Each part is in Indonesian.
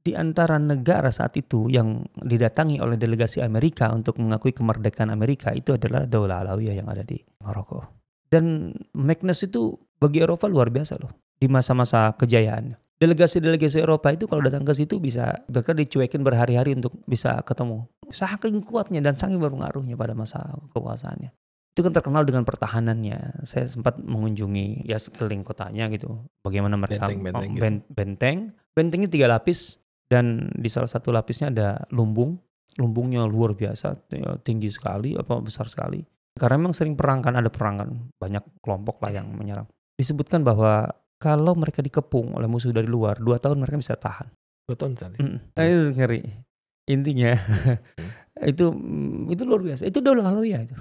di antara negara saat itu yang didatangi oleh delegasi Amerika untuk mengakui kemerdekaan Amerika itu adalah Daulah Alawiyah yang ada di Maroko. Dan Magnus itu bagi Eropa luar biasa loh di masa-masa kejayaannya. Delegasi-delegasi Eropa itu kalau datang ke situ bisa bahkan dicuekin berhari-hari untuk bisa ketemu. Saking kuatnya dan saking berpengaruhnya pada masa kekuasaannya itu kan terkenal dengan pertahanannya. Saya sempat mengunjungi ya sekeliling kotanya gitu. Bagaimana mereka benteng, benteng, benteng, gitu. benteng. Bentengnya tiga lapis, dan di salah satu lapisnya ada lumbung lumbungnya luar biasa ya, tinggi sekali apa besar sekali karena memang sering perang kan ada perang kan banyak kelompok lah yang menyerang disebutkan bahwa kalau mereka dikepung oleh musuh dari luar dua tahun mereka bisa tahan dua tahun sekali mm. yes. Nah, itu ngeri intinya hmm. itu mm, itu luar biasa itu dulu ya itu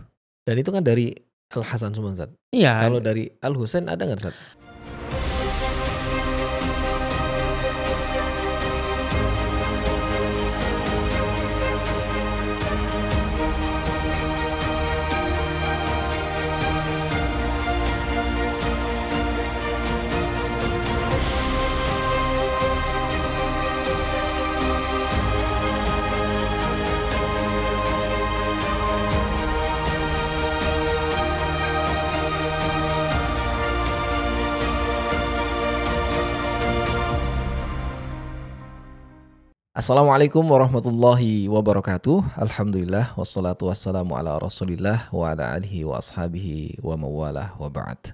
dan itu kan dari Al Hasan Sumansat iya kalau dari Al Husain ada nggak Sat? Assalamualaikum warahmatullahi wabarakatuh. Alhamdulillah wassalatu wassalamu ala Rasulillah wa ala alihi wa ashabihi wa mawalah wa ba'd.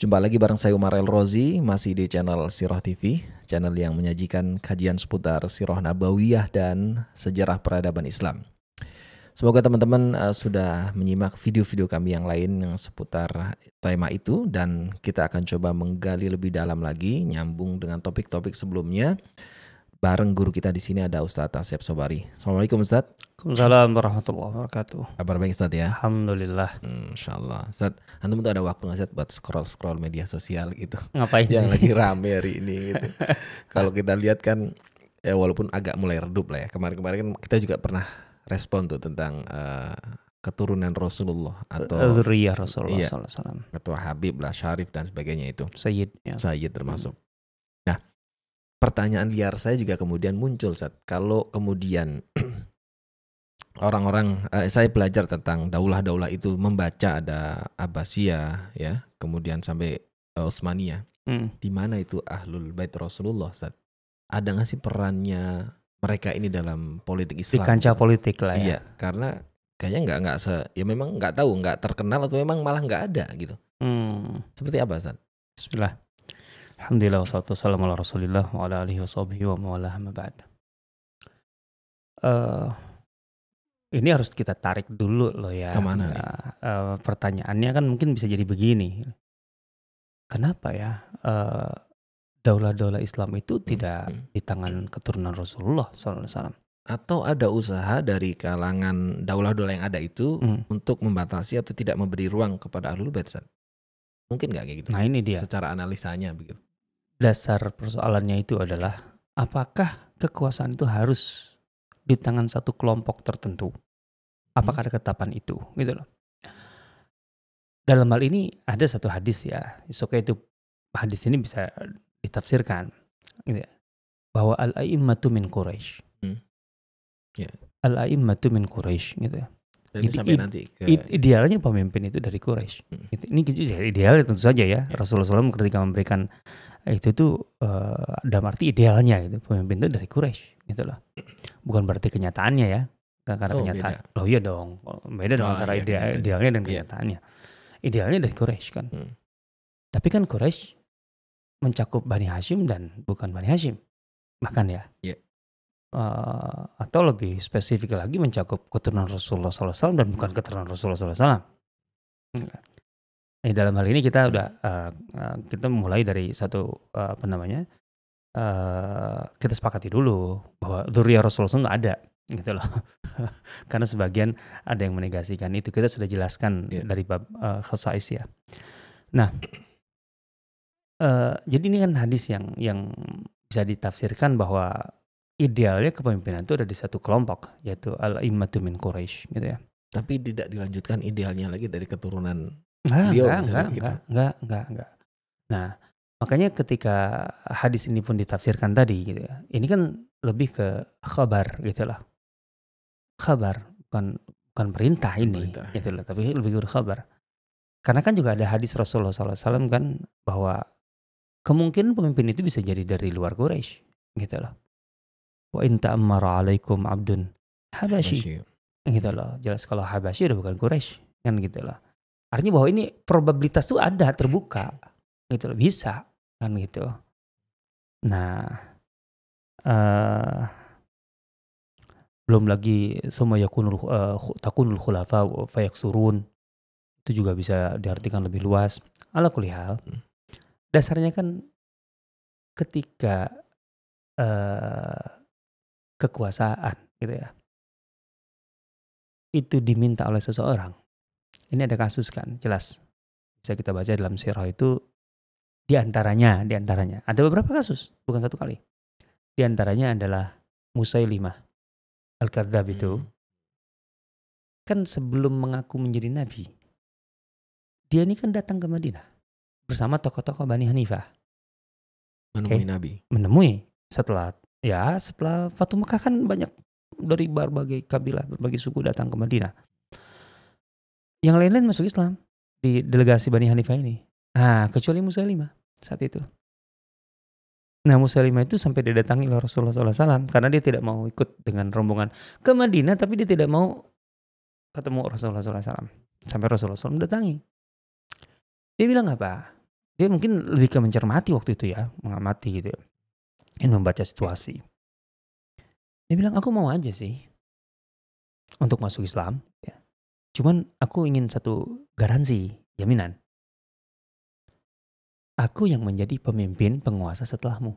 Jumpa lagi bareng saya Umar El Rozi masih di channel Sirah TV, channel yang menyajikan kajian seputar Sirah Nabawiyah dan sejarah peradaban Islam. Semoga teman-teman uh, sudah menyimak video-video kami yang lain yang seputar tema itu dan kita akan coba menggali lebih dalam lagi nyambung dengan topik-topik sebelumnya bareng guru kita di sini ada Ustaz Asep Sobari. Assalamualaikum Ustadz. Waalaikumsalam warahmatullahi wabarakatuh. Kabar baik Ustaz ya? Alhamdulillah. Hmm, Insya Allah. Ustadz, Antum tuh ada waktu nggak Ustaz buat scroll-scroll media sosial gitu? Ngapain Yang sih? lagi rame hari ini gitu. Kalau kita lihat kan, ya walaupun agak mulai redup lah ya. Kemarin-kemarin kan kita juga pernah respon tuh tentang uh, keturunan Rasulullah atau Zuriyah Rasulullah iya, SAW. Ketua Habib lah, Syarif dan sebagainya itu. Sayyid. Ya. Sayyid termasuk pertanyaan liar saya juga kemudian muncul saat kalau kemudian orang-orang eh, saya belajar tentang daulah-daulah itu membaca ada Abbasiyah ya kemudian sampai Utsmaniyah eh, hmm. di mana itu ahlul bait Rasulullah saat ada nggak sih perannya mereka ini dalam politik Islam di kancah politik lah ya iya karena kayaknya nggak nggak se ya memang nggak tahu nggak terkenal atau memang malah nggak ada gitu hmm. seperti apa saat Bismillah Alhamdulillah wassalatu wassalamu ala rasulillah wa ala alihi wa sahbihi wa mawala ba'd. Uh, ini harus kita tarik dulu loh ya. Kemana nih? Uh, pertanyaannya kan mungkin bisa jadi begini. Kenapa ya uh, daulah-daulah Islam itu hmm, tidak hmm. di tangan keturunan Rasulullah SAW? Atau ada usaha dari kalangan daulah-daulah yang ada itu hmm. untuk membatasi atau tidak memberi ruang kepada ahlul bait? Mungkin nggak kayak gitu? Nah ini dia. Secara analisanya begitu dasar persoalannya itu adalah apakah kekuasaan itu harus di tangan satu kelompok tertentu? Apakah ada ketapan itu? Gitu loh. Dalam hal ini ada satu hadis ya. Soalnya itu hadis ini bisa ditafsirkan gitu ya. bahwa al-a'immatu min Quraisy. Hmm. Yeah. Al-a'immatu min Quraisy gitu ya. Jadi sampai nanti ke... idealnya pemimpin itu dari Quraisy. Hmm. Gitu. Ini gitu, ya, ideal tentu saja ya. Rasulullah SAW ketika memberikan eh, itu tuh uh, eh, ada arti idealnya itu pemimpin itu dari Quraisy gitu Bukan berarti kenyataannya ya. Karena oh, kenyataan. Beda. Loh iya dong. Beda oh, dong antara iya, ideal, iya. idealnya dan iya. kenyataannya. Yeah. Idealnya dari Quraisy kan. Hmm. Tapi kan Quraisy mencakup Bani Hashim dan bukan Bani Hashim. Bahkan ya. Yeah uh, atau lebih spesifik lagi mencakup keturunan Rasulullah SAW dan bukan hmm. keturunan Rasulullah SAW. Nah, iya. eh, dalam hal ini kita udah uh, kita mulai dari satu uh, apa namanya uh, kita sepakati dulu bahwa Durya Rasulullah SAW ada gitu loh karena sebagian ada yang menegasikan itu kita sudah jelaskan yeah. dari bab uh, khasais ya. Nah uh, jadi ini kan hadis yang yang bisa ditafsirkan bahwa idealnya kepemimpinan itu ada di satu kelompok yaitu al-immatu min Quraisy gitu ya. Tapi tidak dilanjutkan idealnya lagi dari keturunan nah, beliau enggak, enggak, gitu. enggak, enggak, enggak, enggak. Nah, makanya ketika hadis ini pun ditafsirkan tadi gitu ya. Ini kan lebih ke khabar gitu lah. Khabar bukan bukan perintah ini perintah. gitu ya. lah tapi lebih ke khabar. Karena kan juga ada hadis Rasulullah SAW kan bahwa kemungkinan pemimpin itu bisa jadi dari luar Quraisy gitu loh Wa in ta'ammara alaikum abdun habasyi. Gitu loh. Jelas kalau habasyi udah bukan Quraisy kan gitu loh. Artinya bahwa ini probabilitas tuh ada terbuka. Gitu loh, bisa kan gitu. Nah, uh, belum lagi semua yakunul uh, takunul khulafa fayaksurun itu juga bisa diartikan lebih luas. Ala kulihal, hmm. dasarnya kan ketika uh, kekuasaan gitu ya. Itu diminta oleh seseorang. Ini ada kasus kan, jelas. Bisa kita baca dalam sirah itu diantaranya, diantaranya, Ada beberapa kasus, bukan satu kali. Diantaranya antaranya adalah Musailimah Al-Kadzab itu. Hmm. Kan sebelum mengaku menjadi nabi, dia ini kan datang ke Madinah bersama tokoh-tokoh Bani Hanifah. Menemui okay. Nabi. Menemui setelah Ya, setelah Fatum Mekah kan banyak dari berbagai kabilah, berbagai suku datang ke Madinah. Yang lain-lain masuk Islam di delegasi Bani Hanifah ini. Nah, kecuali Musailimah saat itu. Nah, Musailimah itu sampai didatangi oleh Rasulullah SAW karena dia tidak mau ikut dengan rombongan ke Madinah, tapi dia tidak mau ketemu Rasulullah SAW. Sampai Rasulullah SAW mendatangi. Dia bilang apa? Dia mungkin lebih ke mencermati waktu itu ya, mengamati gitu ya ingin membaca situasi. Dia bilang, aku mau aja sih untuk masuk Islam. Ya. Cuman aku ingin satu garansi, jaminan. Aku yang menjadi pemimpin penguasa setelahmu.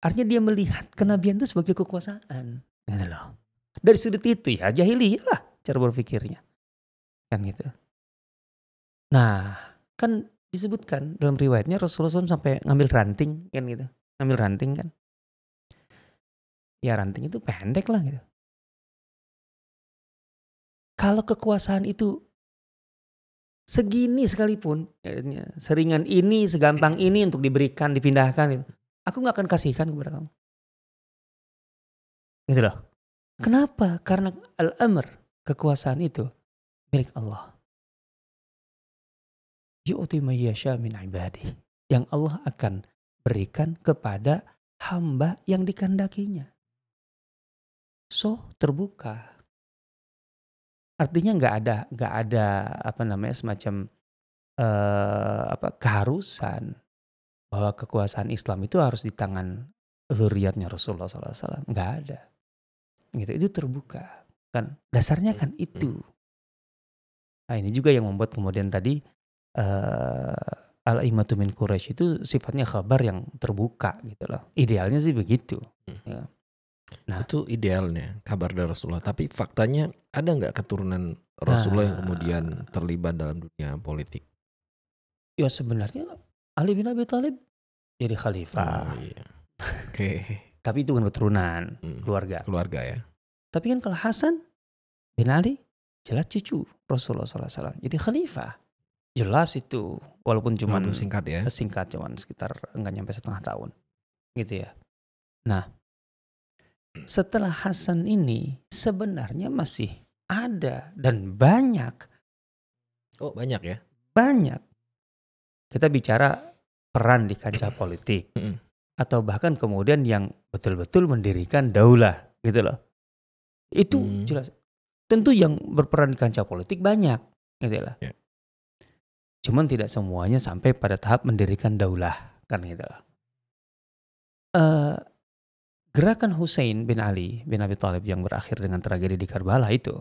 Artinya dia melihat kenabian itu sebagai kekuasaan. Gitu loh. Dari sudut itu ya, jahiliyah lah cara berpikirnya. Kan gitu. Nah, kan disebutkan dalam riwayatnya Rasulullah SAW sampai ngambil ranting kan gitu ngambil ranting kan ya ranting itu pendek lah gitu kalau kekuasaan itu segini sekalipun ya, seringan ini segampang ini untuk diberikan dipindahkan gitu aku nggak akan kasihkan kepada kamu gitu loh kenapa karena al-amr kekuasaan itu milik Allah yu'ti mayyasha min ibadi yang Allah akan berikan kepada hamba yang dikandakinya. So terbuka. Artinya nggak ada nggak ada apa namanya semacam eh, apa keharusan bahwa kekuasaan Islam itu harus di tangan zuriatnya Rasulullah SAW. Nggak ada. Gitu, itu terbuka. Kan dasarnya kan hmm, hmm. itu. Nah ini juga yang membuat kemudian tadi eh, al imatu min Quraisy itu sifatnya kabar yang terbuka gitu loh. Idealnya sih begitu. Hmm. Ya. Nah, itu idealnya kabar dari Rasulullah. Tapi faktanya ada nggak keturunan Rasulullah nah, yang kemudian terlibat dalam dunia politik? Ya sebenarnya Ali bin Abi Thalib jadi khalifah. Oh, iya. Oke. Okay. Tapi itu kan keturunan, hmm, keluarga. Keluarga ya. Tapi kan kalau Hasan bin Ali jelas cucu Rasulullah SAW. Jadi khalifah. Jelas itu, walaupun cuma singkat ya. Eh, singkat cuman sekitar nggak nyampe setengah tahun. Gitu ya. Nah, setelah Hasan ini sebenarnya masih ada dan banyak. Oh, banyak ya. Banyak. Kita bicara peran di kancah politik atau bahkan kemudian yang betul-betul mendirikan daulah gitu loh. Itu hmm. jelas. Tentu yang berperan di kancah politik banyak gitu lah. Yeah. Cuman tidak semuanya sampai pada tahap mendirikan daulah kan gitu Uh, gerakan Hussein bin Ali bin Abi Thalib yang berakhir dengan tragedi di Karbala itu,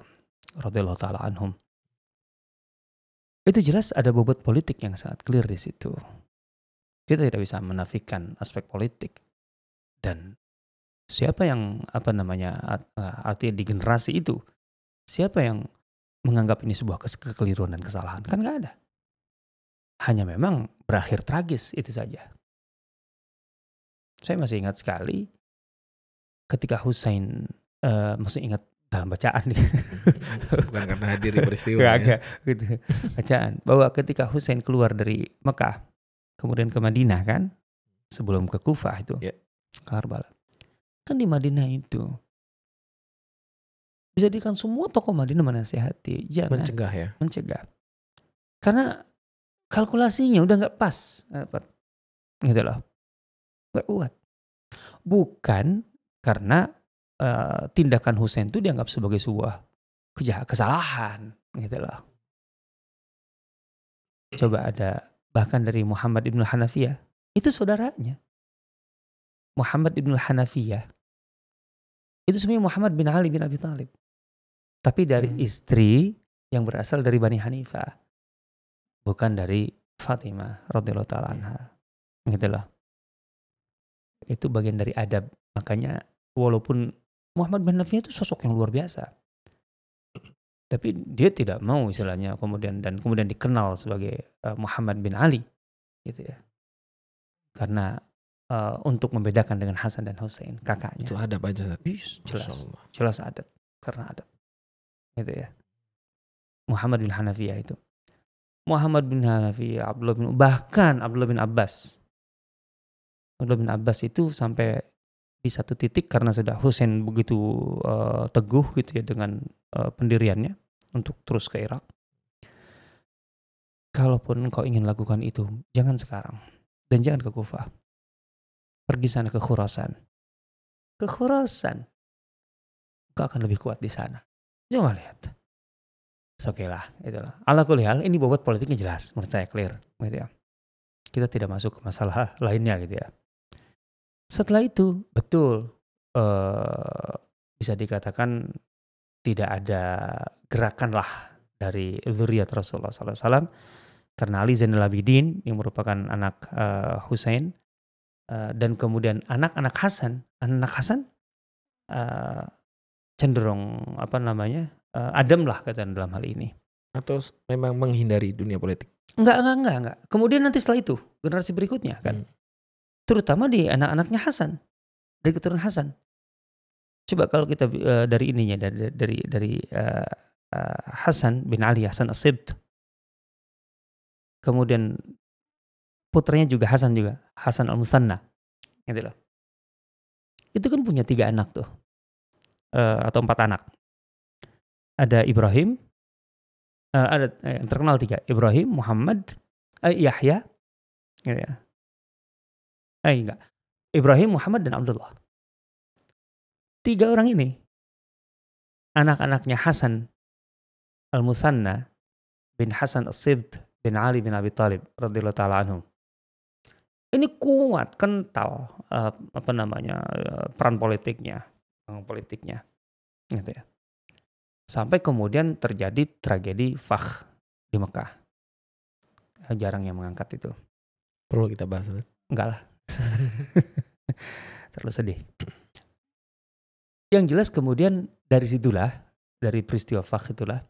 radhiyallahu taala anhum. Itu jelas ada bobot politik yang sangat clear di situ. Kita tidak bisa menafikan aspek politik dan siapa yang apa namanya eh, artinya di generasi itu siapa yang menganggap ini sebuah kekeliruan dan kesalahan kan nggak ada hanya memang berakhir tragis itu saja. Saya masih ingat sekali ketika Hussein, uh, maksudnya ingat dalam bacaan nih. Bukan karena hadir di peristiwa. Gak ya. gitu. Bacaan. Bahwa ketika Hussein keluar dari Mekah, kemudian ke Madinah kan, sebelum ke Kufah itu, yeah. ke Harbala. Kan di Madinah itu, bisa dikan semua tokoh Madinah menasehati. ya, mencegah ya? Mencegah. Karena kalkulasinya udah nggak pas eh, gitu loh nggak kuat bukan karena uh, tindakan Husain itu dianggap sebagai sebuah kesalahan gitu loh coba ada bahkan dari Muhammad ibn Hanafiyah itu saudaranya Muhammad ibn Hanafiyah itu sebenarnya Muhammad bin Ali bin Abi Talib, tapi dari hmm. istri yang berasal dari Bani Hanifah bukan dari Fatimah radhiyallahu taala iya. anha. Gitu loh. Itu bagian dari adab. Makanya walaupun Muhammad bin Nafi itu sosok yang luar biasa. Tapi dia tidak mau istilahnya kemudian dan kemudian dikenal sebagai eh, Muhammad bin Ali gitu ya. Karena uh, untuk membedakan dengan Hasan dan Hussein kakaknya. Itu adab aja. Yus, jelas. Jelas adab. Karena adab. Gitu ya. Muhammad bin Hanafiyah itu. Muhammad bin Hanafi, Abdullah bin bahkan Abdullah bin Abbas. Abdullah bin Abbas itu sampai di satu titik karena sudah Husain begitu uh, teguh gitu ya dengan uh, pendiriannya untuk terus ke Irak. Kalaupun engkau ingin lakukan itu, jangan sekarang dan jangan ke Kufah. Pergi sana ke Khurasan. Ke Khurasan. Engkau akan lebih kuat di sana. Jangan lihat oke okay lah itulah lah ala kulihal ini bobot politiknya jelas menurut saya clear gitu ya kita tidak masuk ke masalah lainnya gitu ya setelah itu betul eh, bisa dikatakan tidak ada gerakan lah dari zuriat Rasulullah SAW karena Ali Zainal Abidin yang merupakan anak uh, Husain uh, dan kemudian anak-anak Hasan anak Hasan uh, cenderung apa namanya uh, adem lah kata dalam hal ini. Atau memang menghindari dunia politik? Enggak, enggak, enggak, enggak. Kemudian nanti setelah itu generasi berikutnya kan. Hmm. Terutama di anak-anaknya Hasan. Dari keturunan Hasan. Coba kalau kita uh, dari ininya dari dari dari uh, eh, uh, Hasan bin Ali Hasan Asibt. Kemudian putranya juga Hasan juga, Hasan Al-Musanna. Gitu Itu kan punya tiga anak tuh. Uh, atau empat anak ada Ibrahim, uh, ada eh, yang terkenal tiga, Ibrahim, Muhammad, eh, Yahya, gitu ya. Eh enggak, Ibrahim, Muhammad, dan Abdullah. Tiga orang ini, anak-anaknya Hasan Al-Muthanna bin Hasan al sibt bin Ali bin Abi Talib radhiyallahu taala anhum. Ini kuat, kental uh, apa namanya uh, peran politiknya, politiknya, gitu ya. Sampai kemudian terjadi tragedi Fakh di Mekah. Eh, jarang yang mengangkat itu. Perlu kita bahas? Enggak lah. Terlalu sedih. Yang jelas kemudian dari situlah, dari peristiwa Fakh itulah,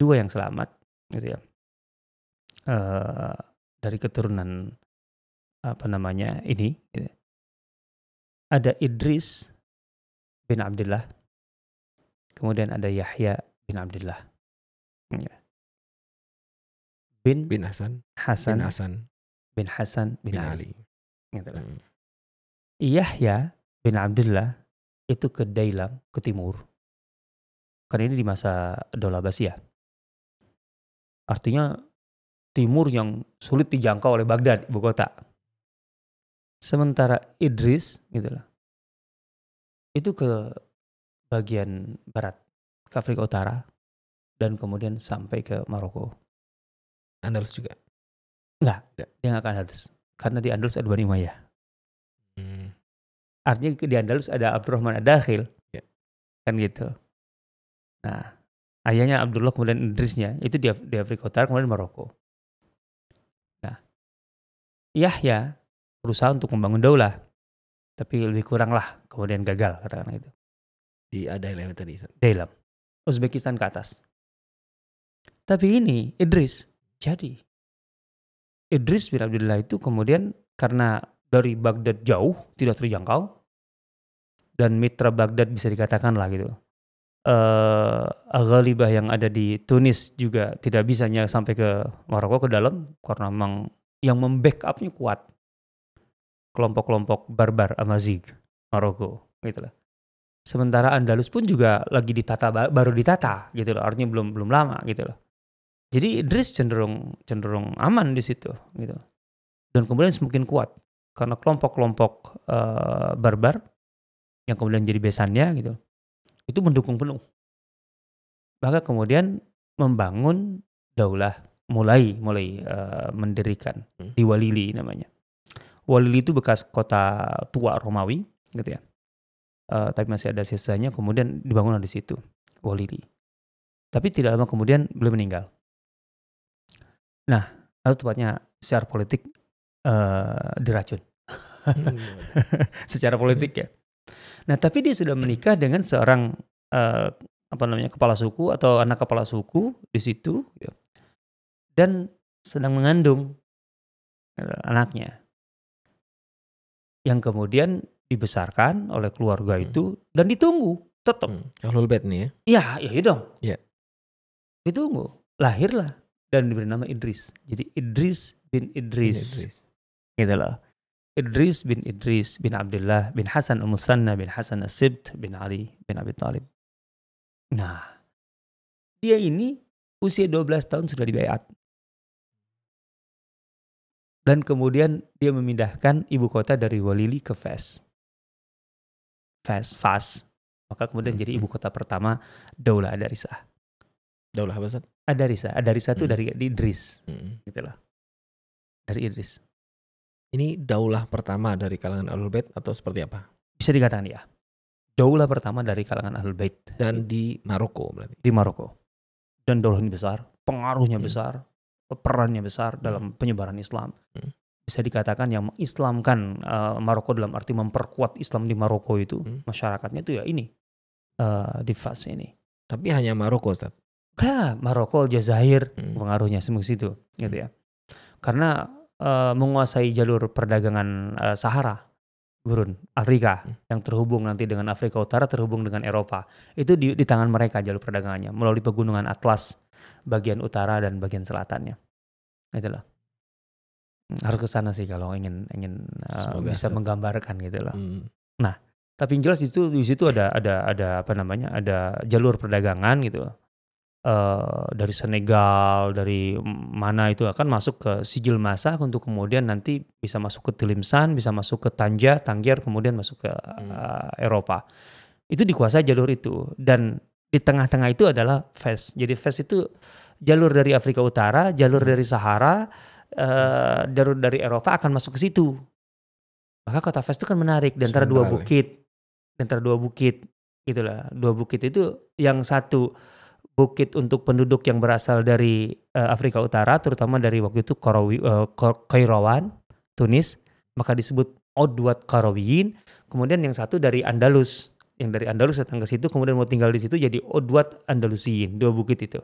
dua yang selamat gitu ya. Uh, dari keturunan apa namanya ini gitu. Ya. ada Idris bin Abdullah Kemudian ada Yahya bin Abdullah. Hmm. Bin bin Hasan. Hasan. Bin Hasan. Bin Hasan bin, bin Ali. Ali. Gitu hmm. Yahya bin Abdullah itu ke Dailam, ke timur. Karena ini di masa Daulah Basia. Artinya timur yang sulit dijangkau oleh Baghdad, ibu kota. Sementara Idris gitu itu ke bagian barat ke Afrika Utara dan kemudian sampai ke Maroko. Andalus juga? Enggak, yang dia nggak ke Andalus. Karena di Andalus ada Bani Umayyah. Hmm. Artinya di Andalus ada Abdurrahman Adakhil Ya. Kan gitu. Nah, ayahnya Abdullah kemudian Idrisnya itu di, di Afrika Utara kemudian Maroko. Nah, Yahya berusaha untuk membangun daulah tapi lebih kurang lah kemudian gagal karena itu di ada ah, yang tadi. Dalam. Uzbekistan ke atas. Tapi ini Idris jadi. Idris bin Abdullah itu kemudian karena dari Baghdad jauh, tidak terjangkau, dan mitra Baghdad bisa dikatakan lah gitu. Uh, Ghalibah yang ada di Tunis juga tidak bisanya sampai ke Maroko ke dalam karena memang yang membackupnya kuat kelompok-kelompok barbar Amazigh Maroko gitu lah. Sementara Andalus pun juga lagi ditata baru ditata gitu loh, artinya belum belum lama gitu loh. Jadi Idris cenderung cenderung aman di situ gitu. Dan kemudian semakin kuat karena kelompok-kelompok eh, barbar yang kemudian jadi besannya gitu itu mendukung penuh. Maka kemudian membangun daulah mulai mulai uh, mendirikan hmm. di Walili namanya. Walili itu bekas kota tua Romawi gitu ya uh, tapi masih ada sisanya kemudian dibangunlah di situ Walidi tapi tidak lama kemudian beliau meninggal nah atau tepatnya secara politik uh, diracun secara politik ya nah tapi dia sudah menikah dengan seorang uh, apa namanya kepala suku atau anak kepala suku di situ ya. dan sedang mengandung anaknya yang kemudian dibesarkan oleh keluarga hmm. itu dan ditunggu tetap. Hmm. Ahlul bait nih ya? Iya, ya dong. Iya. Yeah. Ditunggu, lahirlah dan diberi nama Idris. Jadi Idris bin Idris. Bin Idris. Gitu Idris bin Idris bin Abdullah bin Hasan al-Musanna bin Hasan al-Sibt bin Ali bin Abi Thalib. Nah, dia ini usia 12 tahun sudah dibayat. Dan kemudian dia memindahkan ibu kota dari Walili ke Fes fast, Fas, maka kemudian hmm. jadi ibu hmm. kota pertama Daulah Adarisa. Daulah apa sih? Adarisa. Adarisa itu hmm. dari Idris. Hmm. Gitu lah. Dari Idris. Ini daulah pertama dari kalangan Ahlul Bait atau seperti apa? Bisa dikatakan ya. Daulah pertama dari kalangan Ahlul Bait. Dan di Maroko berarti. Di Maroko. Dan daulah ini besar, pengaruhnya hmm. besar, perannya besar hmm. dalam penyebaran Islam. Hmm bisa dikatakan yang mengislamkan uh, Maroko dalam arti memperkuat Islam di Maroko itu hmm. masyarakatnya itu ya ini uh, di fase ini. Tapi hanya Maroko, Ustaz. Ha, Maroko, Aljazair hmm. pengaruhnya semua situ hmm. gitu ya. Karena uh, menguasai jalur perdagangan uh, Sahara, gurun Afrika hmm. yang terhubung nanti dengan Afrika Utara terhubung dengan Eropa. Itu di, di tangan mereka jalur perdagangannya melalui pegunungan Atlas bagian utara dan bagian selatannya. Itulah harus ke sana sih kalau ingin ingin uh, bisa menggambarkan gitu loh. Hmm. Nah, tapi yang jelas itu di situ ada ada ada apa namanya? ada jalur perdagangan gitu. Uh, dari Senegal, dari mana itu akan masuk ke Sijil masa untuk kemudian nanti bisa masuk ke Tilimsan, bisa masuk ke Tanja, Tangier kemudian masuk ke hmm. Eh, Eropa. Itu dikuasai jalur itu dan di tengah-tengah itu adalah Fes. Jadi Fes itu jalur dari Afrika Utara, jalur hmm. dari Sahara, uh, dari Eropa akan masuk ke situ. Maka kota Fes itu kan menarik di antara dua ya. bukit, di antara dua bukit gitulah. Dua bukit itu yang satu bukit untuk penduduk yang berasal dari uh, Afrika Utara, terutama dari waktu itu Korowi, uh, eh, Kairawan, Tunis, maka disebut Odwat Karawiyin. Kemudian yang satu dari Andalus, yang dari Andalus datang ke situ, kemudian mau tinggal di situ jadi Odwat Andalusiyin, dua bukit itu.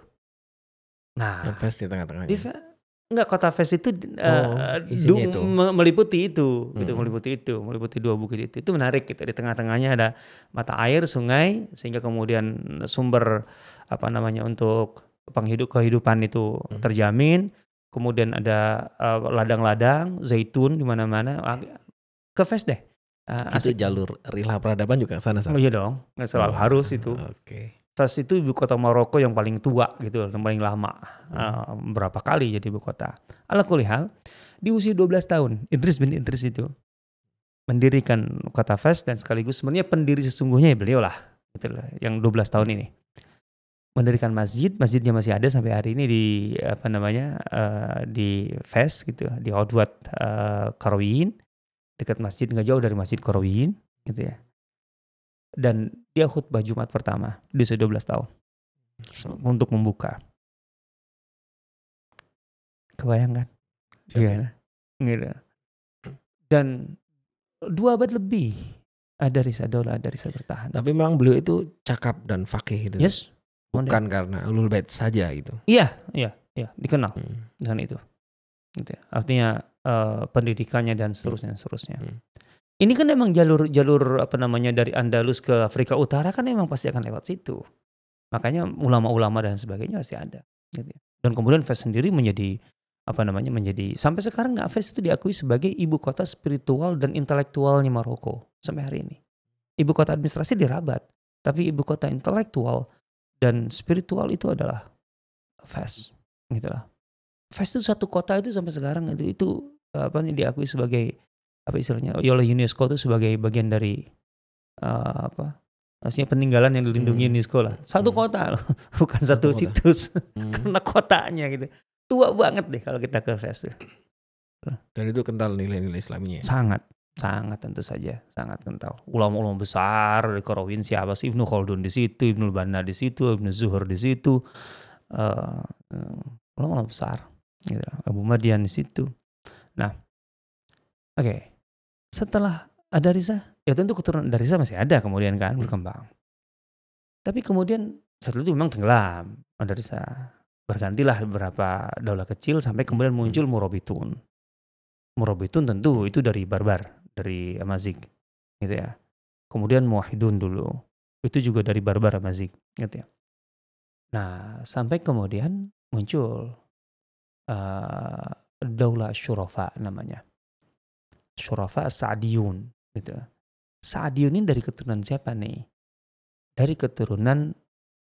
Nah, di tengah-tengahnya. Enggak kota Fes itu uh, oh, du, itu. meliputi itu, hmm. gitu meliputi itu, meliputi dua bukit itu. Itu menarik gitu. Di tengah-tengahnya ada mata air, sungai sehingga kemudian sumber apa namanya untuk penghidup kehidupan itu hmm. terjamin. Kemudian ada eh, ladang-ladang, uh, zaitun di mana-mana. Ah, ke Fes deh. Uh, itu asik. jalur rilah peradaban juga ke sana. Oh iya dong, nggak selalu oh, harus itu. Oke. Okay. Fes itu ibu kota Maroko yang paling tua gitu, yang paling lama. Hmm. Uh, berapa kali jadi ibu kota. Ala kulihal, di usia 12 tahun, Idris bin Idris itu mendirikan kota Fes dan sekaligus sebenarnya pendiri sesungguhnya ya beliau lah. Gitu lah, yang 12 tahun ini. Mendirikan masjid, masjidnya masih ada sampai hari ini di apa namanya uh, di Fes gitu, di Odwat uh, dekat masjid nggak jauh dari masjid Karawiyin gitu ya dan dia khutbah Jumat pertama di usia 12 tahun untuk membuka. Kebayang kan? Iya. Ya? Gitu. Dan dua abad lebih ada Risa Dola, ada Risa bertahan. Tapi memang beliau itu cakap dan fakih gitu. Yes. Bukan Monday. karena ulul bait saja gitu. Iya, iya, iya, dikenal hmm. dengan itu. Gitu ya. Artinya uh, pendidikannya dan seterusnya, hmm. seterusnya. Hmm. Ini kan emang jalur jalur apa namanya dari Andalus ke Afrika Utara kan emang pasti akan lewat situ. Makanya ulama-ulama dan sebagainya masih ada. Gitu ya. Dan kemudian Fes sendiri menjadi apa namanya menjadi sampai sekarang nggak Fes itu diakui sebagai ibu kota spiritual dan intelektualnya Maroko sampai hari ini. Ibu kota administrasi di Rabat, tapi ibu kota intelektual dan spiritual itu adalah Fes, gitulah. Fes itu satu kota itu sampai sekarang itu itu apa nih diakui sebagai apa istilahnya oleh UNESCO itu sebagai bagian dari uh, apa Maksudnya peninggalan yang dilindungi hmm. UNESCO lah. Satu hmm. kota loh, bukan satu, satu situs. Hmm. Karena kotanya gitu. Tua banget deh kalau kita ke Fes. Dan itu kental nilai-nilai islaminya ya? Sangat. Sangat tentu saja, sangat kental. Ulama-ulama besar di Korowin siapa sih? Ibnu Khaldun di situ, Ibnu Banna di situ, Ibnu Zuhur di situ. Uh, ulama-ulama besar. Gitu. Abu Madian di situ. Nah, oke. Okay setelah ada Risa, ya tentu keturunan dari Risa masih ada kemudian kan berkembang. Tapi kemudian setelah itu memang tenggelam ada Risa. Bergantilah beberapa daulah kecil sampai kemudian hmm. muncul Murabitun. Murabitun tentu itu dari barbar, dari mazik gitu ya. Kemudian Muahidun dulu. Itu juga dari barbar Amazik gitu ya. Nah, sampai kemudian muncul uh, Daulah Syurafa namanya syurafa sadiyun gitu. Sa'diyun ini dari keturunan siapa nih? Dari keturunan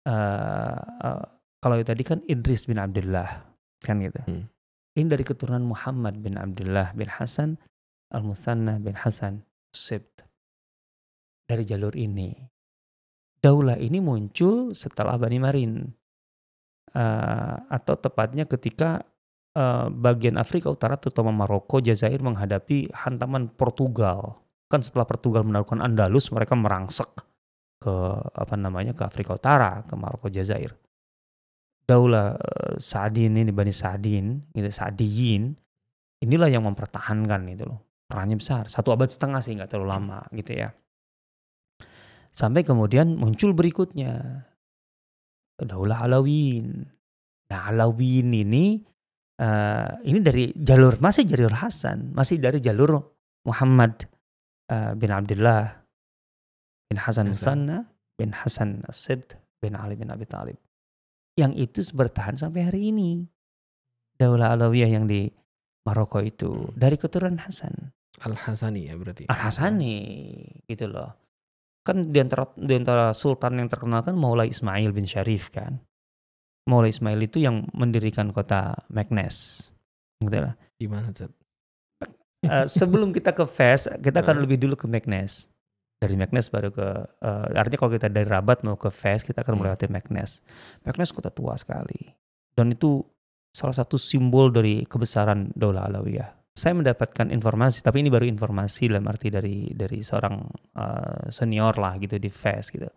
uh, uh, kalau tadi kan Idris bin Abdullah kan gitu. Hmm. Ini dari keturunan Muhammad bin Abdullah bin Hasan Al-Musanna bin Hasan Sibt. Dari jalur ini. Daulah ini muncul setelah Bani Marin. Uh, atau tepatnya ketika Eh, bagian Afrika Utara terutama Maroko, Jazair menghadapi hantaman Portugal. Kan setelah Portugal menaklukkan Andalus, mereka merangsek ke apa namanya ke Afrika Utara, ke Maroko, Jazair. Daulah uh, Saadin ini Bani Saadin, gitu, Saadiyin, inilah yang mempertahankan itu loh. Perannya besar, satu abad setengah sih nggak terlalu lama gitu ya. Sampai kemudian muncul berikutnya Daulah Alawin. Nah Alawin ini uh, ini dari jalur masih jalur Hasan, masih dari jalur Muhammad uh, bin Abdullah bin Hasan Sana bin Hasan Sibt bin Ali bin Abi Talib Yang itu bertahan sampai hari ini. Daulah Alawiyah yang di Maroko itu hmm. dari keturunan Hasan. Al Hasani ya berarti. Al Hasani gitu loh. Kan di antara, di antara sultan yang terkenal kan Maulai Ismail bin Syarif kan. Maulai Ismail itu yang mendirikan kota Meknes. Gitu lah. Gimana tuh? Eh, uh, sebelum kita ke Fes, kita akan lebih dulu ke Meknes. Dari Meknes baru ke uh, artinya kalau kita dari Rabat mau ke Fes, kita akan hmm. melewati Meknes. Meknes kota tua sekali. Dan itu salah satu simbol dari kebesaran Daulah Alawiyah. Saya mendapatkan informasi, tapi ini baru informasi dalam arti dari dari seorang uh, senior lah gitu di Fes gitu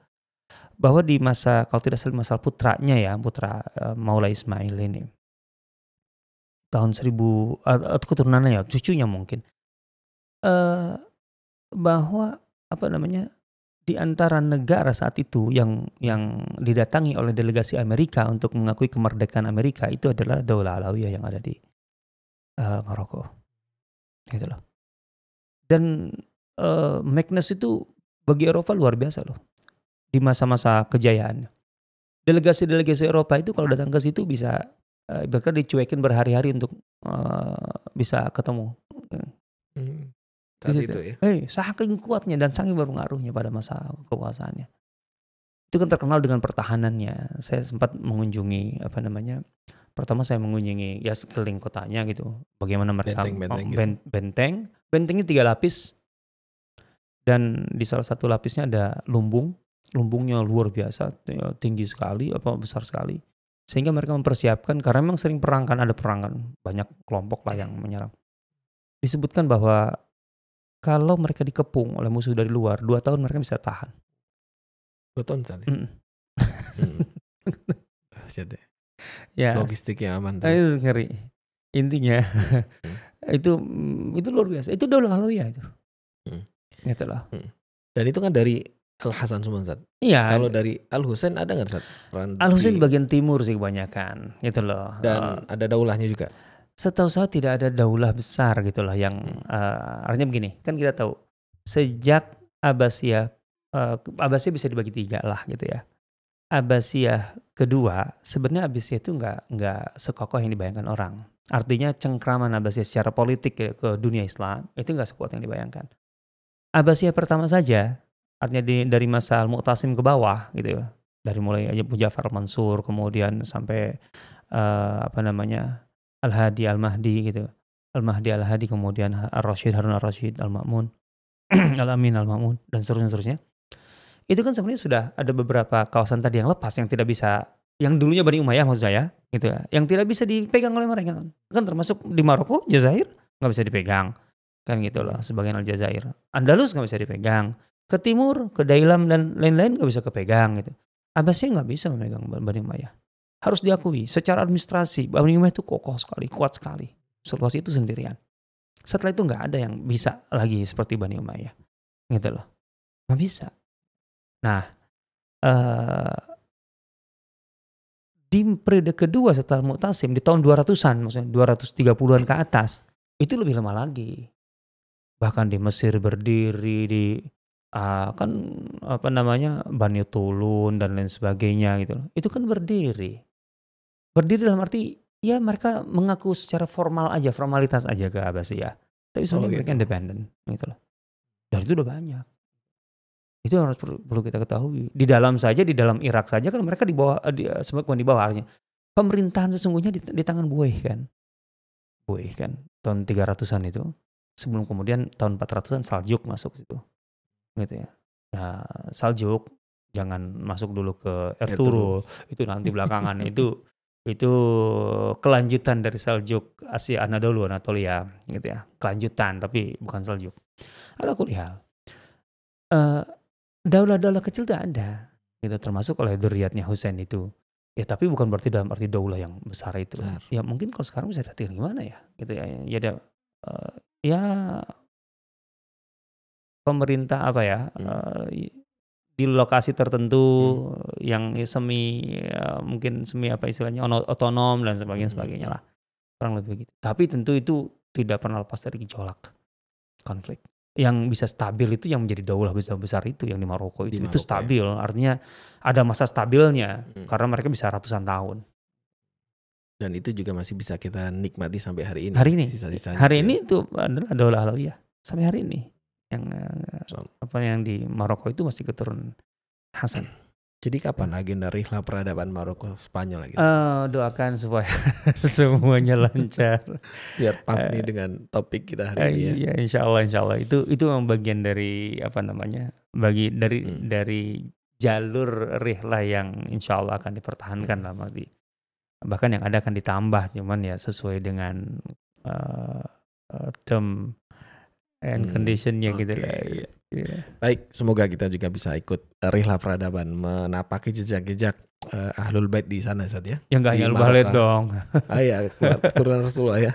bahwa di masa kalau tidak salah masa putranya ya putra uh, eh, Maula Ismail ini tahun 1000 eh, atau keturunannya ya cucunya mungkin uh, bahwa apa namanya di antara negara saat itu yang yang didatangi oleh delegasi Amerika untuk mengakui kemerdekaan Amerika itu adalah Daulah Alawiyah yang ada di uh, Maroko gitu loh dan uh, Magnus itu bagi Eropa luar biasa loh di masa-masa kejayaannya. Delegasi-delegasi Eropa itu kalau datang ke situ bisa eh, bahkan dicuekin berhari-hari untuk uh, bisa ketemu. Hmm. itu ya. Hey, eh, saking kuatnya dan saking berpengaruhnya pada masa kekuasaannya. Itu kan terkenal dengan pertahanannya. Saya sempat mengunjungi apa namanya? Pertama saya mengunjungi ya sekeliling kotanya gitu. Bagaimana mereka benteng benteng, oh, ben, gitu. benteng. bentengnya tiga lapis dan di salah satu lapisnya ada lumbung lumbungnya luar biasa tinggi sekali apa besar sekali sehingga mereka mempersiapkan karena memang sering perang kan ada perang kan banyak kelompok lah yang menyerang disebutkan bahwa kalau mereka dikepung oleh musuh dari luar dua tahun mereka bisa tahan dua tahun saat hmm. mm. Ya. ya logistik logistiknya aman terus. Nah, itu ngeri intinya hmm. itu mm, itu luar biasa itu dulu ya itu hmm. gitu hmm. dan itu kan dari Al Hasan saat. Iya. Kalau dari Al Husain ada nggak saat? Al Husain di bagian timur sih kebanyakan, gitu loh. Dan uh, ada daulahnya juga. Setahu saya tidak ada daulah besar gitulah yang hmm. uh, artinya begini, kan kita tahu sejak Abbasiyah uh, Abbasiyah bisa dibagi tiga lah gitu ya. Abbasiyah kedua sebenarnya Abbasiyah itu nggak nggak sekokoh yang dibayangkan orang. Artinya cengkraman Abbasiyah secara politik ke dunia Islam itu nggak sekuat yang dibayangkan. Abbasiyah pertama saja artinya di, dari masa Al-Mu'tasim ke bawah gitu ya. Dari mulai Abu Ja'far Mansur kemudian sampai uh, apa namanya? Al-Hadi Al-Mahdi gitu. Al-Mahdi Al-Hadi kemudian Ar-Rasyid Harun ar Rashid Al-Ma'mun Al-Amin Al-Ma'mun dan seterusnya seterusnya. Itu kan sebenarnya sudah ada beberapa kawasan tadi yang lepas yang tidak bisa yang dulunya Bani Umayyah maksud saya gitu ya, yang tidak bisa dipegang oleh mereka kan termasuk di Maroko, Jazair nggak bisa dipegang kan gitu loh sebagian Aljazair Andalus nggak bisa dipegang ke timur, ke Dailam dan lain-lain nggak bisa kepegang gitu. Abbasiyah nggak bisa memegang Bani Umayyah. Harus diakui, secara administrasi Bani Umayyah itu kokoh sekali, kuat sekali. Sulawesi itu sendirian. Setelah itu nggak ada yang bisa lagi seperti Bani Umayyah. Gitu loh. Nggak bisa. Nah, uh, di periode kedua setelah Mu'tasim di tahun 200-an, maksudnya 230-an ke atas, itu lebih lama lagi. Bahkan di Mesir berdiri, di uh, kan apa namanya, bannya Tulun dan lain sebagainya gitu Itu kan berdiri. Berdiri dalam arti ya mereka mengaku secara formal aja, formalitas aja ke Abbasiyah. Ya. Tapi soalnya oh, mereka gitu. independen gitu loh. Dan itu udah banyak. Itu harus perlu, kita ketahui. Di dalam saja, di dalam Irak saja kan mereka di bawah, di, semua di bawah artinya. Pemerintahan sesungguhnya di, di tangan buih kan. buih kan, tahun 300-an itu. Sebelum kemudian tahun 400-an Saljuk masuk situ gitu ya. Nah, ya, saljuk jangan masuk dulu ke ya, Erturo. itu nanti belakangan itu itu kelanjutan dari saljuk Asia Anadolu Anatolia gitu ya kelanjutan tapi bukan saljuk ada kuliah uh, daulah-daulah kecil itu ada gitu termasuk oleh duriatnya Husain itu ya tapi bukan berarti dalam arti daulah yang besar itu ya mungkin kalau sekarang bisa dilihat gimana ya gitu ya ya ada uh, eh, ya pemerintah apa ya hmm. Eh, di lokasi tertentu hmm. yang semi eh, mungkin semi apa istilahnya otonom dan sebagainya hmm, hmm, sebagainya hmm. lah kurang lebih gitu. Tapi tentu itu tidak pernah lepas dari gejolak konflik. Yang bisa stabil itu yang menjadi daulah besar-besar itu yang di Maroko itu di Maroko, itu ya. stabil. Ya. Artinya ada masa stabilnya hmm. karena mereka bisa ratusan tahun. Dan itu juga masih bisa kita nikmati sampai hari ini. Hari ini. Sisa hari gitu ini ya. itu adalah daulah ya sampai hari ini yang eh, apa yang di Maroko itu masih keturun Hasan. Jadi kapan agenda rihla peradaban Maroko Spanyol lagi? Uh, doakan supaya semuanya lancar. Biar pas uh, dengan topik kita hari uh, ini. Ya. Iya, insya Allah, insya Allah itu itu memang bagian dari apa namanya bagi dari hmm. dari jalur rihla yang insya Allah akan dipertahankan hmm. lama di bahkan yang ada akan ditambah cuman ya sesuai dengan uh, term and hmm. conditionnya okay. gitu lah. Yeah. Iya. Baik, semoga kita juga bisa ikut rihla peradaban menapaki jejak-jejak uh, ahlul bait di sana saat ya. Yang enggak ahlul bait dong. Ah ya, Rasulullah ya.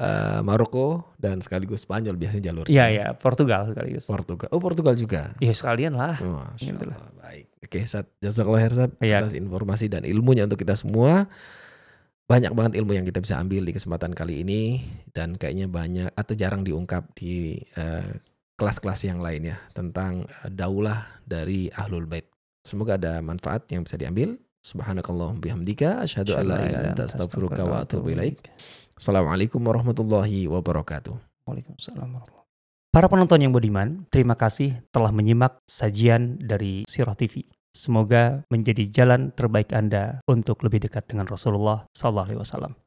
uh, Maroko dan sekaligus Spanyol biasanya jalur. Iya ya, Portugal sekaligus. Portugal. Oh, Portugal juga. Iya, sekalian lah. Oh, Baik. Oke, saat Jazakallah khair ya. atas informasi dan ilmunya untuk kita semua banyak banget ilmu yang kita bisa ambil di kesempatan kali ini dan kayaknya banyak atau jarang diungkap di eh, kelas-kelas uh, yang lainnya tentang eh, daulah dari ahlul bait. Semoga ada manfaat yang bisa diambil. Subhanakallah bihamdika asyhadu an la ilaha anta astaghfiruka wa atubu ilaik. Assalamualaikum warahmatullahi wabarakatuh. Waalaikumsalam warahmatullahi Para penonton yang budiman, terima kasih telah menyimak sajian dari Sirah TV. Semoga menjadi jalan terbaik Anda untuk lebih dekat dengan Rasulullah Sallallahu Alaihi Wasallam.